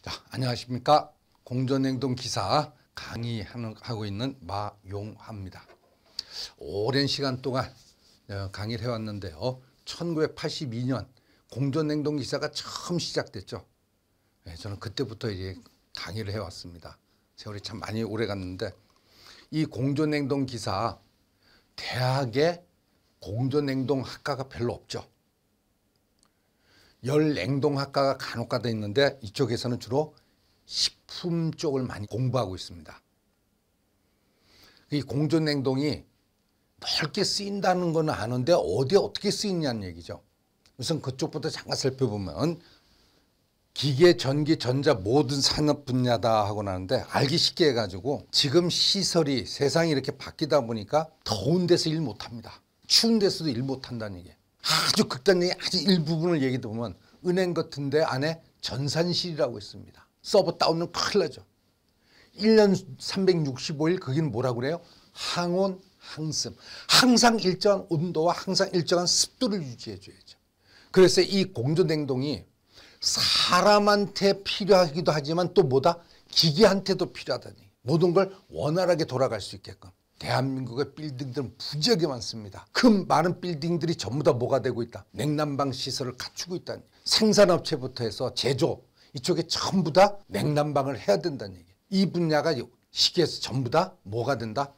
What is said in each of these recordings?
자, 안녕하십니까. 공전행동 기사 강의하고 있는 마용합니다 오랜 시간 동안 어, 강의를 해왔는데요. 1982년 공전행동 기사가 처음 시작됐죠. 예, 저는 그때부터 이제 강의를 해왔습니다. 세월이 참 많이 오래 갔는데 이 공전행동 기사 대학에 공전행동 학과가 별로 없죠. 열 냉동학과가 간혹가다 있는데 이쪽에서는 주로 식품 쪽을 많이 공부하고 있습니다. 이 공존 냉동이 넓게 쓰인다는 건 아는데 어디에 어떻게 쓰이냐는 얘기죠. 우선 그쪽부터 잠깐 살펴보면 기계, 전기, 전자 모든 산업 분야다 하고 나는데 알기 쉽게 해가지고 지금 시설이 세상이 이렇게 바뀌다 보니까 더운 데서 일 못합니다. 추운 데서도 일 못한다는 얘기예요. 아주 극단적인 아주 일부분을 얘기해 보면 은행 같은데 안에 전산실이라고 있습니다. 서버 다운은 큰일 나죠. 1년 365일 거기는 뭐라고 그래요? 항온, 항습. 항상 일정한 온도와 항상 일정한 습도를 유지해 줘야죠. 그래서 이 공조냉동이 사람한테 필요하기도 하지만 또 뭐다? 기계한테도 필요하다니. 모든 걸 원활하게 돌아갈 수 있게끔. 대한민국의 빌딩들은 부지하게 많습니다. 그 많은 빌딩들이 전부 다 뭐가 되고 있다. 냉난방 시설을 갖추고 있다. 생산업체부터 해서 제조 이쪽에 전부 다 냉난방을 해야 된다는 얘기. 이 분야가 시계에서 전부 다 뭐가 된다?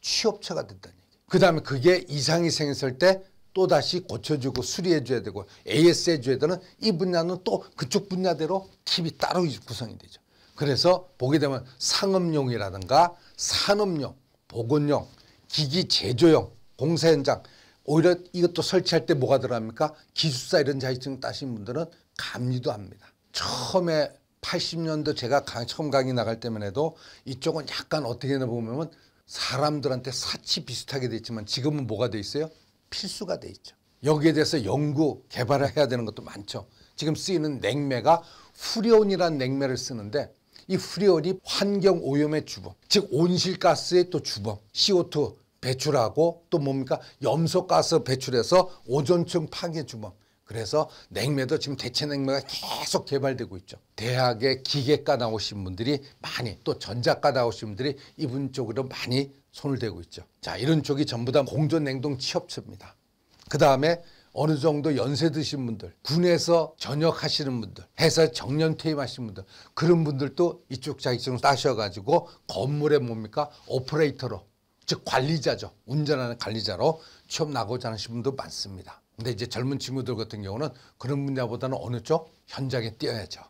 취업처가 된다는 얘기. 그 다음에 그게 이상이 생겼을 때 또다시 고쳐주고 수리해줘야 되고 AS 해줘야 되는 이 분야는 또 그쪽 분야대로 팁이 따로 구성이 되죠. 그래서 보게 되면 상업용이라든가 산업용 보건용, 기기 제조용, 공사 현장 오히려 이것도 설치할 때 뭐가 들어갑니까? 기술사 이런 자격증 따신 분들은 감리도 합니다. 처음에 80년도 제가 강, 처음 강의 나갈 때만 해도 이쪽은 약간 어떻게 나 보면 사람들한테 사치 비슷하게 돼 있지만 지금은 뭐가 돼 있어요? 필수가 돼 있죠. 여기에 대해서 연구 개발을 해야 되는 것도 많죠. 지금 쓰이는 냉매가 후련이라는 냉매를 쓰는데 이 후리온이 환경 오염의 주범, 즉 온실가스의 또 주범, CO2 배출하고 또 뭡니까 염소가스 배출해서 오존층 파괴 주범. 그래서 냉매도 지금 대체 냉매가 계속 개발되고 있죠. 대학의 기계과 나오신 분들이 많이 또 전자과 나오신 분들이 이분 쪽으로 많이 손을 대고 있죠. 자 이런 쪽이 전부 다 공존 냉동 취업처입니다그 다음에 어느 정도 연세 드신 분들, 군에서 전역하시는 분들, 해서 정년 퇴임하신 분들, 그런 분들도 이쪽 자격증을 따셔가지고 건물에 뭡니까? 오퍼레이터로, 즉 관리자죠. 운전하는 관리자로 취업 나고자 하는 분도 많습니다. 근데 이제 젊은 친구들 같은 경우는 그런 분야보다는 어느 쪽? 현장에 뛰어야죠.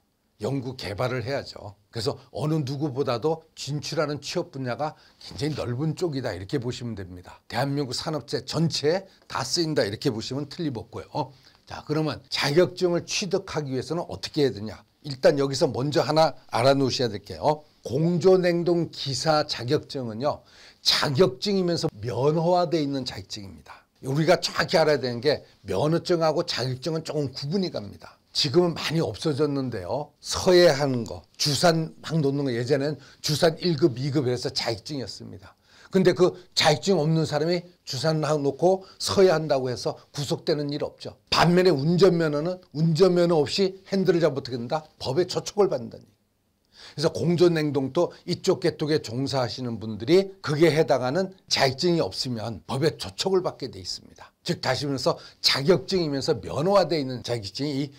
연구 개발을 해야죠. 그래서 어느 누구보다도 진출하는 취업 분야가 굉장히 넓은 쪽이다 이렇게 보시면 됩니다. 대한민국 산업재 전체에 다 쓰인다 이렇게 보시면 틀림없고요. 어? 자 그러면 자격증을 취득하기 위해서는 어떻게 해야 되냐. 일단 여기서 먼저 하나 알아놓으셔야 될게요. 공조냉동 기사 자격증은요. 자격증이면서 면허화돼 있는 자격증입니다. 우리가 정확히 알아야 되는 게 면허증하고 자격증은 조금 구분이 갑니다. 지금은 많이 없어졌는데요. 서해하는 거, 주산 막 놓는 거 예전엔 주산 1급, 2급 에서 자격증이었습니다. 근데 그 자격증 없는 사람이 주산 놓고 서해한다고 해서 구속되는 일 없죠. 반면에 운전면허는 운전면허 없이 핸들을 잡아먹는다 법에 저촉을 받는다니. 그래서 공존냉동도 이쪽 개통에 종사하시는 분들이 그게 해당하는 자격증이 없으면 법에 저촉을 받게 돼 있습니다. 즉 다시 말해서 자격증이면서 면허화되어 있는 자격증이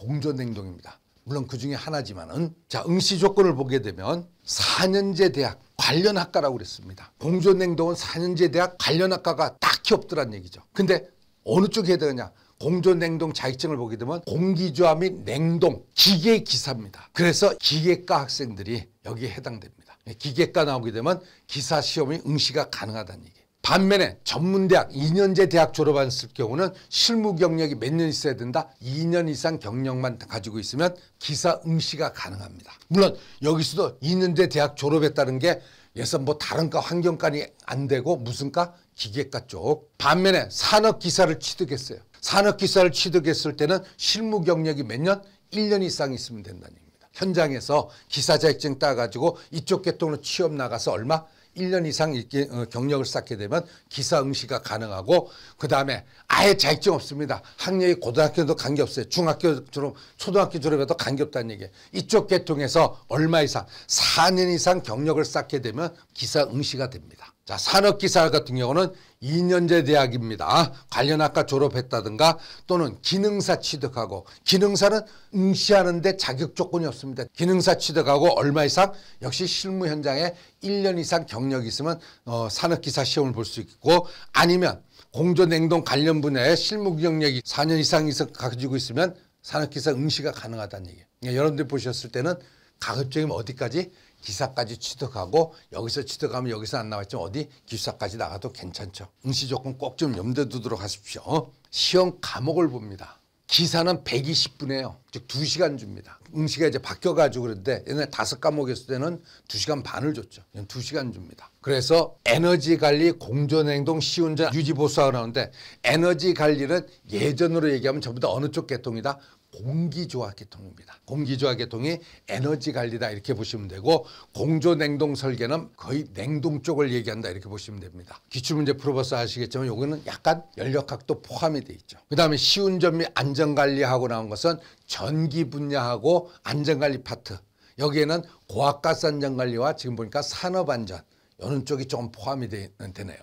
공존 행동입니다. 물론 그 중에 하나지만은 자 응시 조건을 보게 되면 4년제 대학 관련 학과라고 그랬습니다. 공존 행동은 4년제 대학 관련 학과가 딱히 없더란 얘기죠. 근데 어느 쪽에 해당하냐? 공존냉동 자격증을 보게 되면 공기조화 및 냉동 기계 기사입니다. 그래서 기계과 학생들이 여기에 해당됩니다. 기계과 나오게 되면 기사 시험이 응시가 가능하다는 얘기. 반면에 전문대학 2년제 대학 졸업했을 경우는 실무 경력이 몇 년 있어야 된다. 2년 이상 경력만 가지고 있으면 기사 응시가 가능합니다. 물론 여기서도 2년제 대학 졸업했다는 게 예선 뭐 다른 과 환경과니 안 되고 무슨 과 기계과 쪽. 반면에 산업기사를 취득했어요. 산업기사를 취득했을 때는 실무 경력이 몇 년? 1년 이상 있으면 된다는 얘기입니다. 현장에서 기사 자격증 따가지고 이쪽 계통으로 취업 나가서 얼마? 일년 이상 있기, 어, 경력을 쌓게 되면 기사 응시가 가능하고 그다음에 아예 자격증 없습니다. 학력이 고등학교도 관계없어요. 중학교 졸업, 초등학교 졸업에도 관계없다는 얘기예요. 이쪽 계통에서 얼마 이상, 사 년 이상 경력을 쌓게 되면 기사 응시가 됩니다. 자, 산업기사 같은 경우는 2년제 대학입니다. 관련 학과 졸업했다든가 또는 기능사 취득하고 기능사는 응시하는데 자격 조건이 없습니다. 기능사 취득하고 얼마 이상 역시 실무 현장에 1년 이상 경력이 있으면 어, 산업기사 시험을 볼 수 있고 아니면 공조냉동 관련 분야에 실무 경력이 4년 이상 이상 가지고 있으면 산업기사 응시가 가능하다는 얘기예요. 그 여러분들 보셨을 때는 가급적이면 어디까지 기사까지 취득하고 여기서 취득하면 여기서 안 나왔지만 어디 기사까지 나가도 괜찮죠. 응시 조건 꼭 좀 염두에 두도록 하십시오. 어? 시험 과목을 봅니다. 기사는 120분이에요. 즉 2시간 줍니다. 응시가 이제 바뀌어가지고 그런데 옛날에 다섯 과목이었을 때는 2시간 반을 줬죠. 이건 2시간 줍니다. 그래서 에너지 관리, 공존행동, 시운전, 유지보수하고 나오는데 에너지 관리는 예전으로 얘기하면 전부 다 어느 쪽 계통이다? 공기조화계통입니다. 공기조화계통이 에너지 관리다 이렇게 보시면 되고 공조냉동 설계는 거의 냉동 쪽을 얘기한다 이렇게 보시면 됩니다. 기출문제 풀어봐서 아시겠지만 요거는 약간 연력학도 포함이 돼 있죠. 그 다음에 쉬운 점이 안전관리하고 나온 것은 전기 분야하고 안전관리 파트 여기에는 고압가스 안전관리와 지금 보니까 산업안전 이런 쪽이 조금 포함이 되, 되네요.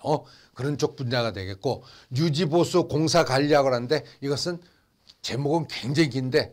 그런 쪽 분야가 되겠고 유지보수 공사 관리하고 하는데 이것은 제목은 굉장히 긴데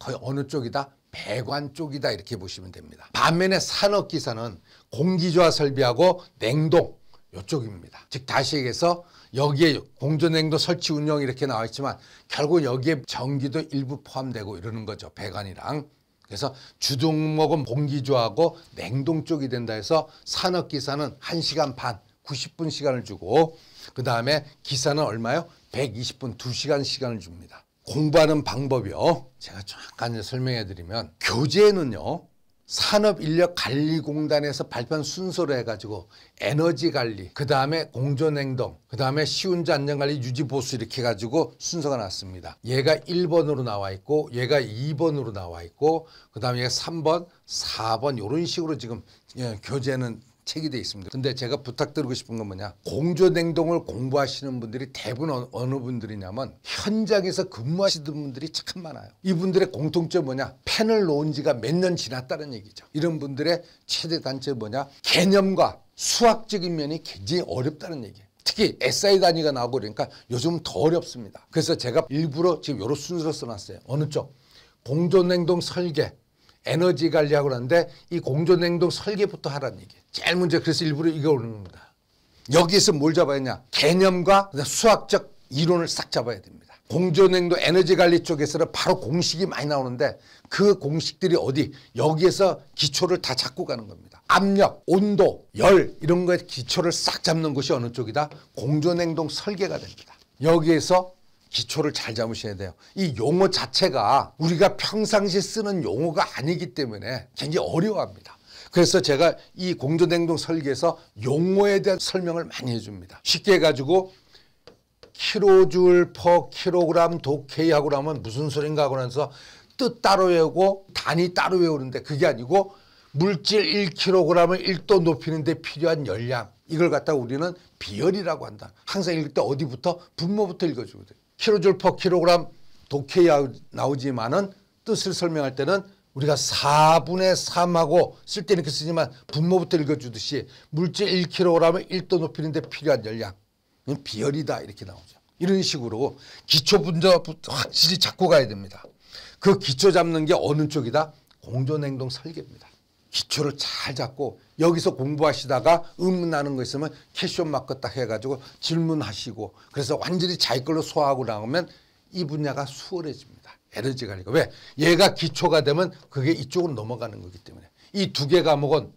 거의 어느 쪽이다? 배관 쪽이다 이렇게 보시면 됩니다. 반면에 산업기사는 공기저하 설비하고 냉동 이쪽입니다. 즉 다시 얘기해서 여기에 공전냉도 설치 운영 이렇게 나와 있지만 결국 여기에 전기도 일부 포함되고 이러는 거죠. 배관이랑. 그래서 주둥목은 공기조하고 냉동 쪽이 된다 해서 산업기사는 1시간 반, 90분 시간을 주고 그 다음에 기사는 얼마요? 120분, 2시간 시간을 줍니다. 공부하는 방법이요. 제가 잠깐 설명해 드리면 교재는요. 산업인력관리공단에서 발표한 순서로 해가지고 에너지 관리, 그 다음에 공존행동, 그 다음에 시운전 안전관리 유지보수 이렇게 해가지고 순서가 났습니다. 얘가 1번으로 나와 있고, 얘가 2번으로 나와 있고, 그 다음에 얘가 3번, 4번 이런 식으로 지금 예, 교재는 책이 되어 있습니다. 근데 제가 부탁드리고 싶은 건 뭐냐? 공조냉동을 공부하시는 분들이 대부분 어, 어느 분들이냐면 현장에서 근무하시던 분들이 참 많아요. 이분들의 공통점 뭐냐? 펜을 놓은 지가 몇 년 지났다는 얘기죠. 이런 분들의 최대 단체 뭐냐? 개념과 수학적인 면이 굉장히 어렵다는 얘기예요. 특히 SI 단위가 나오고 그러니까 요즘 더 어렵습니다. 그래서 제가 일부러 지금 요런 순서로 써놨어요. 어느 쪽? 공조냉동 설계, 에너지 관리하고 그러는데 이 공존행동 설계부터 하라는 얘기. 제일 문제 그래서 일부러 이거 오는 겁니다. 여기서 뭘 잡아야 하냐. 개념과 수학적 이론을 싹 잡아야 됩니다. 공존행동 에너지 관리 쪽에서는 바로 공식이 많이 나오는데 그 공식들이 어디 여기에서 기초를 다 잡고 가는 겁니다. 압력, 온도, 열 이런 거에 기초를 싹 잡는 것이 어느 쪽이다? 공존행동 설계가 됩니다. 여기에서 기초를 잘 잡으셔야 돼요. 이 용어 자체가 우리가 평상시 쓰는 용어가 아니기 때문에 굉장히 어려워합니다. 그래서 제가 이 공존행동 설계에서 용어에 대한 설명을 많이 해줍니다. 쉽게 해 가지고 킬로줄 퍼 킬로그램 도케이하고 나면 무슨 소린가 하고 나서 뜻 따로 외우고 단위 따로 외우는데 그게 아니고 물질 1kg을 1도 높이는 데 필요한 열량 이걸 갖다 우리는 비열이라고 한다. 항상 읽을 때 어디부터 분모부터 읽어주거든. 킬로줄 퍼 킬로그램 독해 야 나오지만은 뜻을 설명할 때는 우리가 4분의 3하고 쓸 때 이렇게 쓰지만 분모부터 읽어주듯이 물질 1kg을 1도 높이는데 필요한 열량. 비열이다 이렇게 나오죠. 이런 식으로 기초 분자부터 확실히 잡고 가야 됩니다. 그 기초 잡는 게 어느 쪽이다? 공존행동 설계입니다. 기초를 잘 잡고 여기서 공부하시다가 의문나는 거 있으면 캐션 마크 딱 해가지고 질문하시고 그래서 완전히 자기 걸로 소화하고 나오면 이 분야가 수월해집니다. 에너지 관리가. 왜? 얘가 기초가 되면 그게 이쪽으로 넘어가는 거기 때문에. 이 두 개 과목은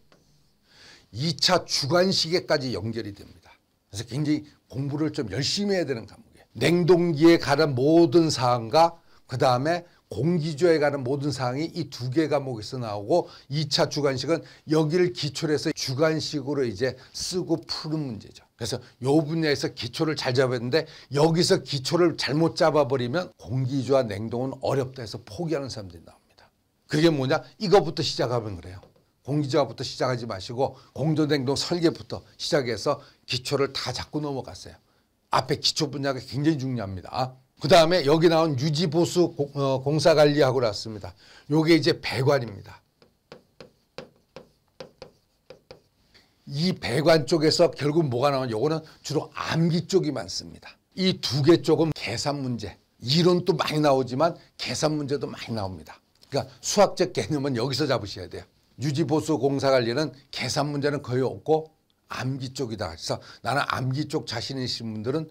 2차 주간시계까지 연결이 됩니다. 그래서 굉장히 공부를 좀 열심히 해야 되는 과목이에요. 냉동기에 관한 모든 사항과 그 다음에 공기조에 관한 모든 사항이 이 두 개 과목에서 나오고 2차 주관식은 여기를 기초로 해서 주관식으로 이제 쓰고 푸는 문제죠. 그래서 요 분야에서 기초를 잘 잡았는데 여기서 기초를 잘못 잡아버리면 공기조와 냉동은 어렵다 해서 포기하는 사람들이 나옵니다. 그게 뭐냐? 이거부터 시작하면 그래요. 공기조하부터 시작하지 마시고 공조냉동 설계부터 시작해서 기초를 다 잡고 넘어갔어요. 앞에 기초 분야가 굉장히 중요합니다. 그 다음에 여기 나온 유지보수 어, 공사관리하고 났습니다. 요게 이제 배관입니다. 이 배관 쪽에서 결국 뭐가 나오냐 요거는 주로 암기 쪽이 많습니다. 이 두 개 쪽은 계산 문제 이론도 많이 나오지만 계산 문제도 많이 나옵니다. 그러니까 수학적 개념은 여기서 잡으셔야 돼요. 유지보수 공사관리는 계산 문제는 거의 없고 암기 쪽이다. 그래서 나는 암기 쪽 자신 이신 분들은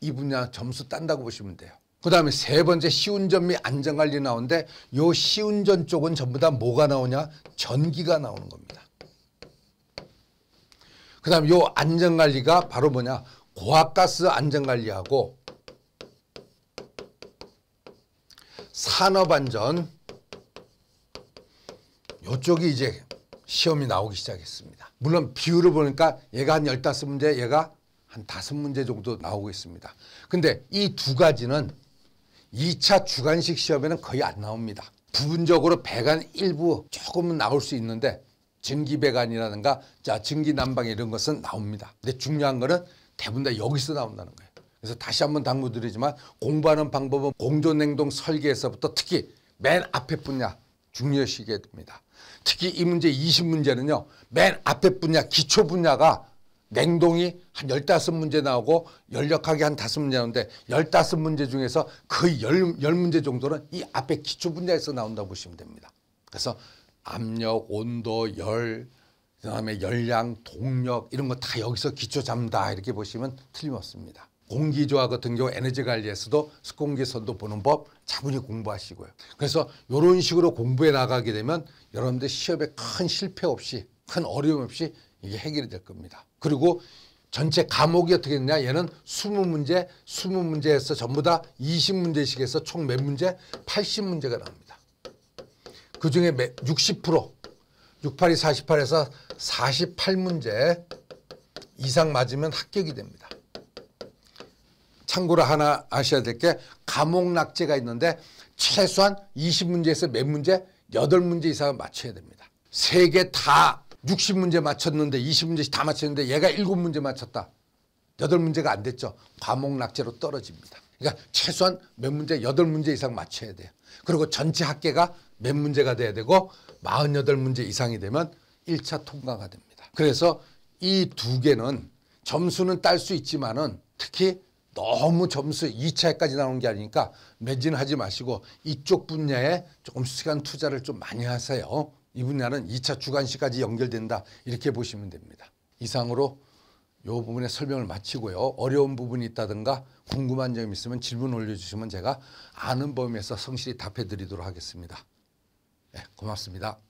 이 분야 점수 딴다고 보시면 돼요. 그 다음에 세 번째 시운전 및 안전관리 나오는데 요 시운전 쪽은 전부 다 뭐가 나오냐? 전기가 나오는 겁니다. 그 다음 에요 안전관리가 바로 뭐냐? 고압가스 안전관리하고 산업안전 요쪽이 이제 시험이 나오기 시작했습니다. 물론 비율을 보니까 얘가 한 15문제, 얘가 한 다섯 문제 정도 나오고 있습니다. 근데 이 두 가지는 2차 주관식 시험에는 거의 안 나옵니다. 부분적으로 배관 일부 조금은 나올 수 있는데 증기배관이라든가 자 증기난방 이런 것은 나옵니다. 근데 중요한 거는 대부분 다 여기서 나온다는 거예요. 그래서 다시 한번 당부드리지만 공부하는 방법은 공존냉동 설계에서부터 특히 맨 앞에 분야 중요시게 됩니다. 특히 이 문제 20문제는요. 맨 앞에 분야 기초 분야가 냉동이 한 열다섯 문제 나오고 열역하게 한 다섯 문제 나오는데 열다섯 문제 중에서 거의 열문제 정도는 이 앞에 기초 분야에서 나온다고 보시면 됩니다. 그래서 압력, 온도, 열, 그 다음에 열량, 동력 이런 거 다 여기서 기초 잡다 는 이렇게 보시면 틀림없습니다. 공기조화 같은 경우 에너지 관리에서도 습공기 선도 보는 법 차분히 공부하시고요. 그래서 이런 식으로 공부해 나가게 되면 여러분들 시험에 큰 실패 없이 큰 어려움 없이 이게 해결이 될 겁니다. 그리고 전체 과목이 어떻게 됐냐 얘는 20문제 20문제에서 전부 다 20문제씩 해서 총 몇 문제? 80문제가 나옵니다. 그중에 60% 68이 48에서 48문제 이상 맞으면 합격이 됩니다. 참고로 하나 아셔야 될게 과목 낙제가 있는데 최소한 20문제에서 몇 문제? 8문제 이상을 맞춰야 됩니다. 세개다 60문제 맞췄는데 20문제씩 다 맞췄는데 얘가 7문제 맞췄다. 8문제가 안 됐죠. 과목 낙제로 떨어집니다. 그러니까 최소한 몇 문제? 8문제 이상 맞춰야 돼요. 그리고 전체 합계가 몇 문제가 돼야 되고 48문제 이상이 되면 1차 통과가 됩니다. 그래서 이 두 개는 점수는 딸 수 있지만은 특히 너무 점수 2차까지 에 나오는 게 아니니까 매진하지 마시고 이쪽 분야에 조금 시간 투자를 좀 많이 하세요. 이 분야는 2차 주간식까지 연결된다 이렇게 보시면 됩니다. 이상으로 이 부분의 설명을 마치고요. 어려운 부분이 있다든가 궁금한 점 있으면 질문 올려주시면 제가 아는 범위에서 성실히 답해드리도록 하겠습니다. 네, 고맙습니다.